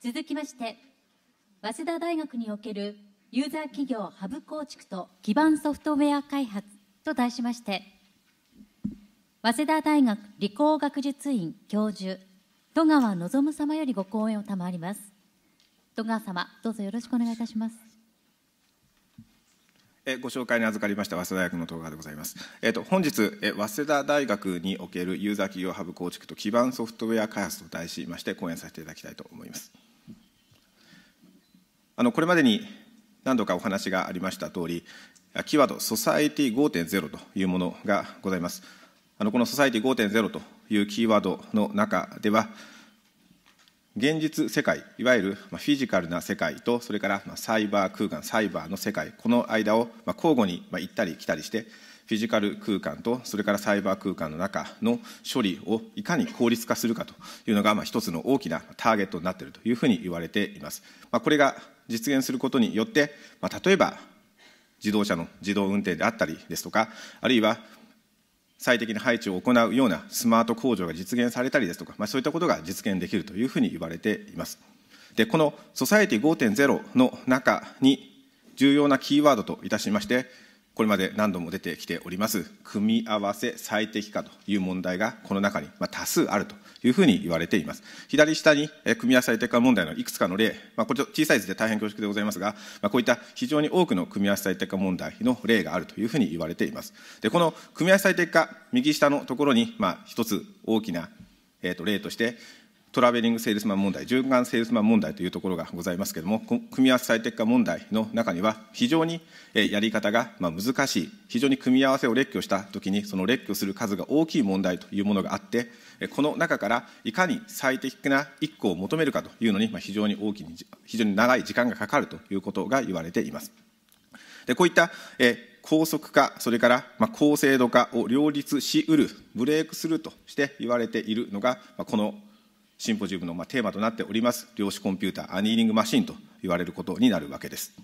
続きまして早稲田大学におけるユーザー企業ハブ構築と基盤ソフトウェア開発と題しまして早稲田大学理工学術院教授戸川望様よりご講演を賜ります戸川様どうぞよろしくお願いいたしますご紹介に預かりました早稲田大学の動画でございます。えっ、ー、と本日え早稲田大学におけるユーザー企業ハブ構築と基盤ソフトウェア開発と題しまして講演させていただきたいと思います。あのこれまでに何度かお話がありました通り、キーワード、ソサエティ5.0というものがございます。あのこのソサエティ5.0というキーワードの中では、現実世界、いわゆるフィジカルな世界と、それからサイバー空間、サイバーの世界、この間を交互に行ったり来たりして、フィジカル空間とそれからサイバー空間の中の処理をいかに効率化するかというのが、一つの大きなターゲットになっているというふうに言われています。まあ、これが実現することによって、まあ、例えば自動車の自動運転であったりですとか、あるいは最適な配置を行うようなスマート工場が実現されたりですとか、まあ、そういったことが実現できるというふうに言われています。で、このソサエティ5.0の中に重要なキーワードといたしまして、これまで何度も出てきております、組み合わせ最適化という問題がこの中に多数あるというふうに言われています。左下に組み合わせ最適化問題のいくつかの例、まあ、これ小さい図で大変恐縮でございますが、まあ、こういった非常に多くの組み合わせ最適化問題の例があるというふうに言われています。で、この組み合わせ最適化、右下のところに、まあ、一つ大きな、えー、と例として、トラベリングセールスマン問題、循環セールスマン問題というところがございますけれども、組み合わせ最適化問題の中には、非常にやり方が難しい、非常に組み合わせを列挙したときに、その列挙する数が大きい問題というものがあって、この中からいかに最適な1個を求めるかというのに、非常に大きい、非常に長い時間がかかるということが言われています。でこういった高速化、それから高精度化を両立しうる、ブレークスルーとして言われているのが、このシンポジウムのまあテーマとなっております量子コンピューターアニーリングマシンと言われることになるわけです。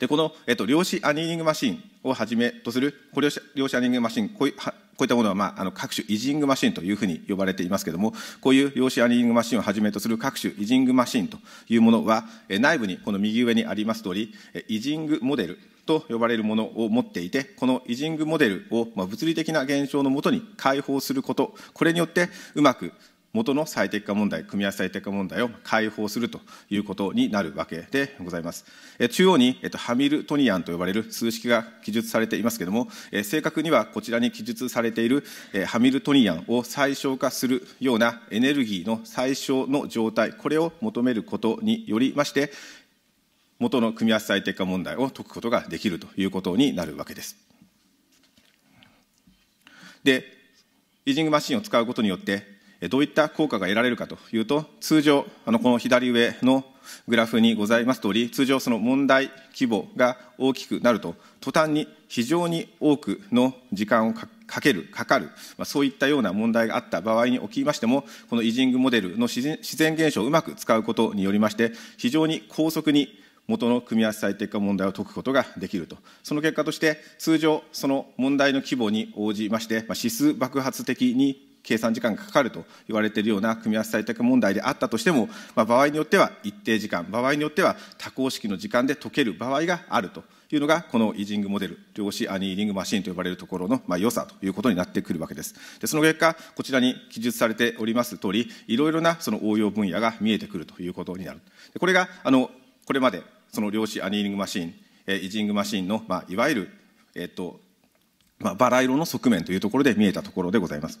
でこの、えっと、量子アニーリングマシンをはじめとするこれ量子アニーリングマシンこういはこういったものは、まあ、あの各種イジングマシンというふうに呼ばれていますけれどもこういう量子アニーリングマシンをはじめとする各種イジングマシンというものは内部にこの右上にあります通りイジングモデルと呼ばれるものを持っていて、このイジングモデルを物理的な現象のもとに解放すること、これによってうまく元の最適化問題、組み合わせ最適化問題を解放するということになるわけでございます。中央にハミルトニアンと呼ばれる数式が記述されていますけれども、正確にはこちらに記述されているハミルトニアンを最小化するようなエネルギーの最小の状態、これを求めることによりまして、元の組み合わせ最適化問題を解くことができるということになるわけです。で、イージングマシンを使うことによって、どういった効果が得られるかというと、通常、あのこの左上のグラフにございますとおり、通常、その問題規模が大きくなると、途端に非常に多くの時間をかける、かかる、まあ、そういったような問題があった場合におきましても、このイージングモデルの自然現象をうまく使うことによりまして、非常に高速に元の組み合わせ最適化問題を解くことができると、その結果として、通常、その問題の規模に応じまして、まあ、指数爆発的に計算時間がかかると言われているような組み合わせ最適化問題であったとしても、まあ、場合によっては一定時間、場合によっては多項式の時間で解ける場合があるというのが、このイージングモデル、量子アニーリングマシンと呼ばれるところの、まあ、良さということになってくるわけです。でその結果、こちらに記述されておりますおり、いろいろなその応用分野が見えてくるということになる。これがあのこれまでその量子アニーリングマシン、えイジングマシンの、まあ、いわゆる、えっとまあ、バラ色の側面というところで見えたところでございます。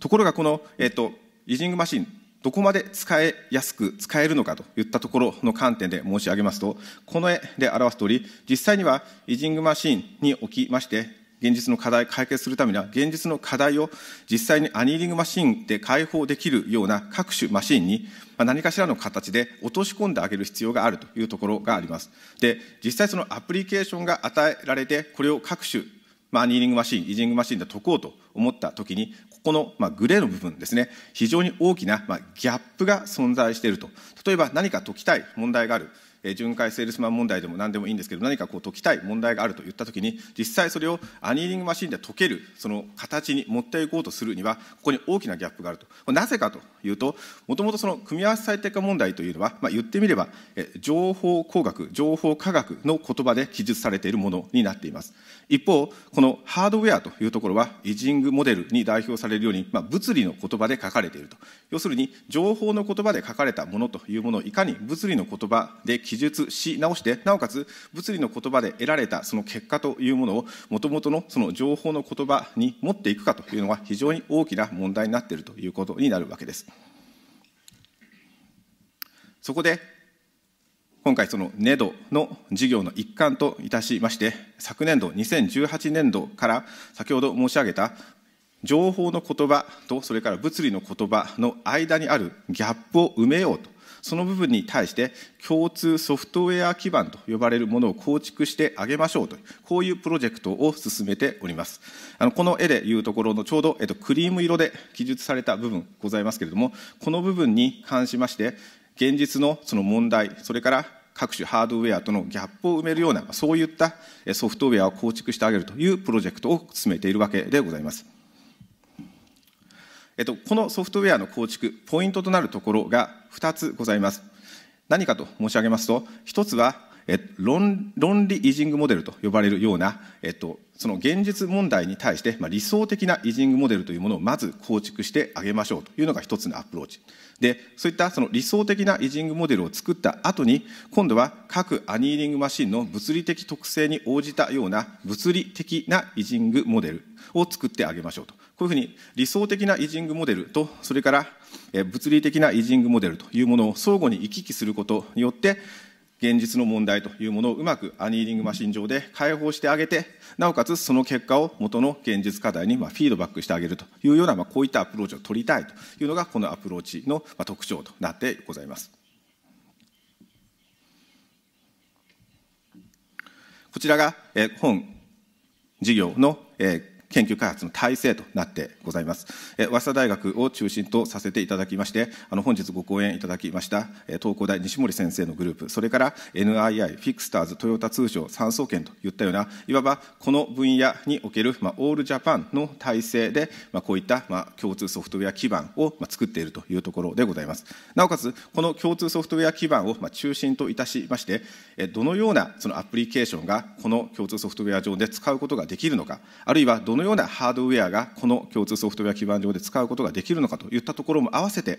ところがこの、えっと、イジングマシンどこまで使えやすく使えるのかといったところの観点で申し上げますとこの絵で表すとおり実際にはイジングマシンにおきまして現実の課題解決するためには、現実の課題を実際にアニーリングマシンで解放できるような各種マシンに、何かしらの形で落とし込んであげる必要があるというところがあります。で、実際そのアプリケーションが与えられて、これを各種、まあ、アニーリングマシン、イージングマシンで解こうと思ったときに、ここの、まあ、グレーの部分ですね、非常に大きな、まあ、ギャップが存在していると。例えば何か解きたい問題がある。えー、巡回セールスマン問題でも何でもいいんですけど何かこう解きたい問題があると言った時に実際それをアニーリングマシンで解けるその形に持っていこうとするにはここに大きなギャップがあるとなぜかというともともとその組み合わせ最適化問題というのは、まあ、言ってみれば、えー、情報工学情報科学の言葉で記述されているものになっています一方このハードウェアというところはイジングモデルに代表されるように、まあ、物理の言葉で書かれていると要するに情報の言葉で書かれたものというものをいかに物理の言葉で記述述し直して、なおかつ物理の言葉で得られたその結果というものを、もともとのその情報の言葉に持っていくかというのは、非常に大きな問題になっているということになるわけです。そこで今回、そのネドの事業の一環といたしまして、昨年度、2018年度から先ほど申し上げた情報の言葉と、それから物理の言葉の間にあるギャップを埋めようとその部分に対して共通ソフトウェア基盤と呼ばれるものを構築してあげましょうという、こういうプロジェクトを進めております。あのこの絵でいうところのちょうど、えっと、クリーム色で記述された部分ございますけれども、この部分に関しまして、現実のその問題、それから各種ハードウェアとのギャップを埋めるような、そういったソフトウェアを構築してあげるというプロジェクトを進めているわけでございます。えっと、このソフトウェアの構築、ポイントとなるところが2つございます。何かと申し上げますと、1つはえっと、論論理イジングモデルと呼ばれるような、えっと、その現実問題に対して、まあ、理想的なイジングモデルというものをまず構築してあげましょうというのが一つのアプローチでそういったその理想的なイジングモデルを作った後に今度は各アニーリングマシンの物理的特性に応じたような物理的なイジングモデルを作ってあげましょうとこういうふうに理想的なイジングモデルとそれから物理的なイジングモデルというものを相互に行き来することによって現実の問題というものをうまくアニーリングマシン上で解放してあげて、なおかつその結果を元の現実課題にまフィードバックしてあげるというような、まこういったアプローチを取りたいというのが、このアプローチの特徴となってございます。こちらが本事業の研究開発の体制となってございます。え早稲田大学を中心とさせていただきまして、あの本日ご講演いただきました東工大西森先生のグループ、それから NII、フィクスターズ、トヨタ通商、産総研といったような、いわばこの分野における、まあ、オールジャパンの体制で、まあ、こういった、まあ、共通ソフトウェア基盤を、まあ、作っているというところでございます。なおかつ、この共通ソフトウェア基盤を、まあ、中心といたしまして、どのようなそのアプリケーションがこの共通ソフトウェア上で使うことができるのか、あるいはどのようなようなハードウェアがこの共通ソフトウェア基盤上で使うことができるのかといったところも合わせて、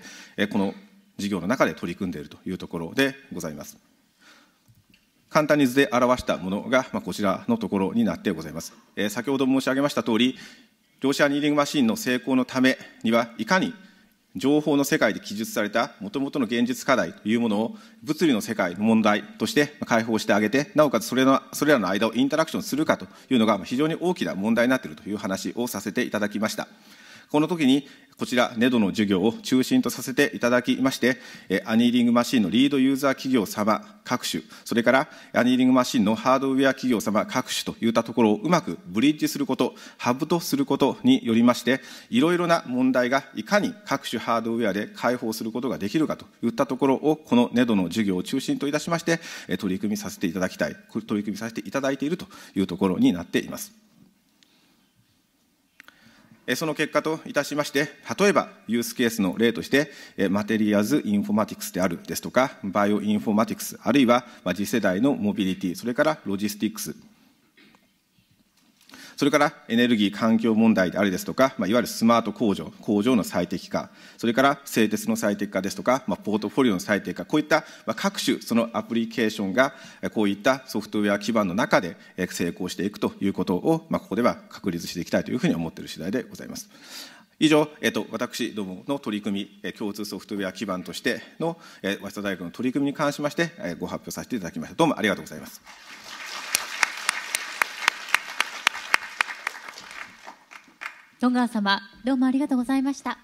この事業の中で取り組んでいるというところでございます。簡単に図で表したものが、まこちらのところになってございます。え先ほど申し上げましたとおり、子アニーディングマシンの成功のためには、いかに情報の世界で記述されたもともとの現実課題というものを物理の世界の問題として解放してあげて、なおかつそれのそれらの間をインタラクションするかというのが非常に大きな問題になっているという話をさせていただきました。この時に、こちら、ネドの授業を中心とさせていただきまして、アニーリングマシンのリードユーザー企業様各種、それからアニーリングマシンのハードウェア企業様各種といったところをうまくブリッジすること、ハブとすることによりまして、いろいろな問題がいかに各種ハードウェアで解放することができるかといったところを、このネドの授業を中心といたしまして、取り組みさせていただきたい、取り組みさせていただいているというところになっています。その結果といたしまして、例えばユースケースの例として、マテリアズ・インフォマティクスであるですとか、バイオ・インフォマティクス、あるいは次世代のモビリティ、それからロジスティックスそれからエネルギー、環境問題であるですとか、まあ、いわゆるスマート工場、工場の最適化、それから製鉄の最適化ですとか、まあ、ポートフォリオの最適化、こういった各種、そのアプリケーションが、こういったソフトウェア基盤の中で成功していくということを、まあ、ここでは確立していきたいというふうに思っている次第でございます。以上、えっと、私どもの取り組み、共通ソフトウェア基盤としての、早稲田大学の取り組みに関しまして、ご発表させていただきました。どうもありがとうございます。戸川様どうもありがとうございました。